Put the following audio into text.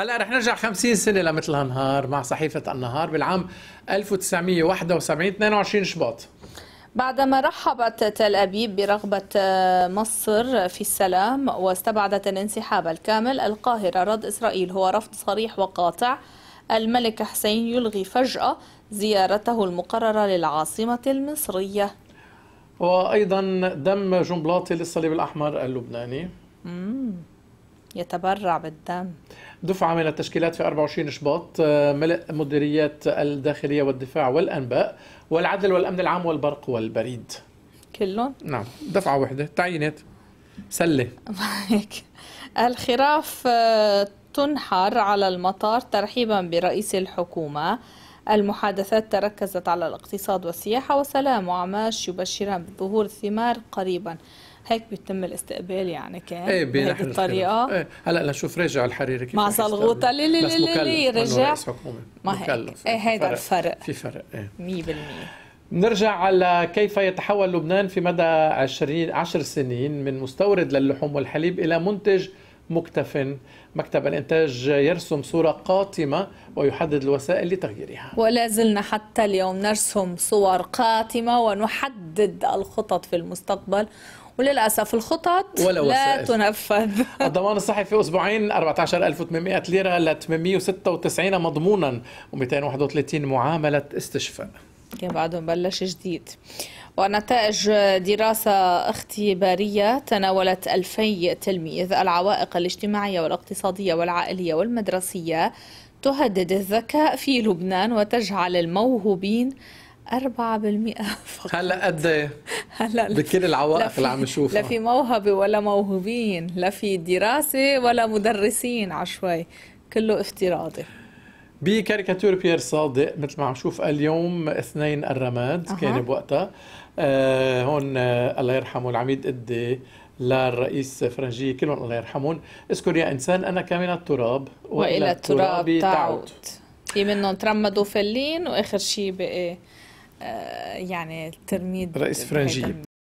هلا رح نرجع 50 سنه لمثل هالنهار مع صحيفه النهار بالعام 1971 22 شباط بعدما رحبت تل أبيب برغبة آه، مصر في السلام واستبعدت الانسحاب الكامل القاهرة رد إسرائيل هو رفض صريح وقاطع الملك حسين يلغي فجأة زيارته المقررة للعاصمة المصرية وأيضا دم جنبلاطي للصليب الأحمر اللبناني مم. يتبرع بالدم دفعة من التشكيلات في 24 شباط آه، ملء مديريات الداخلية والدفاع والأنباء والعدل والأمن العام والبرق والبريد كلهم؟ نعم دفعة واحدة تعيينات سلة هيك الخراف آه، تنحر على المطار ترحيبا برئيس الحكومة المحادثات تركزت على الاقتصاد والسياحة وسلام وعماش يبشران بظهور الثمار قريبا هيك بيتم الاستقبال يعني كان ايه بهذه الطريقه ايه هلا لنشوف رجع الحريري كيف مع صلغوطه لي لي لي لي رجع ما هيك ايه هيدا الفرق في فرق ايه 100% نرجع على كيف يتحول لبنان في مدى 20 10 سنين من مستورد للحوم والحليب الى منتج مكتف مكتب الإنتاج يرسم صورة قاتمة ويحدد الوسائل لتغييرها ولا زلنا حتى اليوم نرسم صور قاتمة ونحدد الخطط في المستقبل وللأسف الخطط ولا لا تنفذ الضمان الصحي في أسبوعين 14800 ليرة ل 896 مضمونا و231 معاملة استشفاء كان بعده بلش جديد ونتائج دراسة اختبارية تناولت 2000 تلميذ العوائق الاجتماعية والاقتصادية والعائلية والمدرسية تهدد الذكاء في لبنان وتجعل الموهوبين 4% فقط هلا قد ايه؟ هلا بكل العوائق اللي عم نشوفها لا في موهبة ولا موهوبين لا في دراسة ولا مدرسين عشوائي كله افتراضي بكاريكاتور بيير صادق مثل ما عم شوف اليوم اثنين الرماد أه. كان بوقتها آه هون آه الله يرحمه العميد قدي للرئيس فرنجي كلهم الله يرحمهم اذكر يا انسان انك من التراب والى التراب تعود في منهم ترمدوا فلين واخر شيء بقي آه، يعني ترميد رئيس فرنجي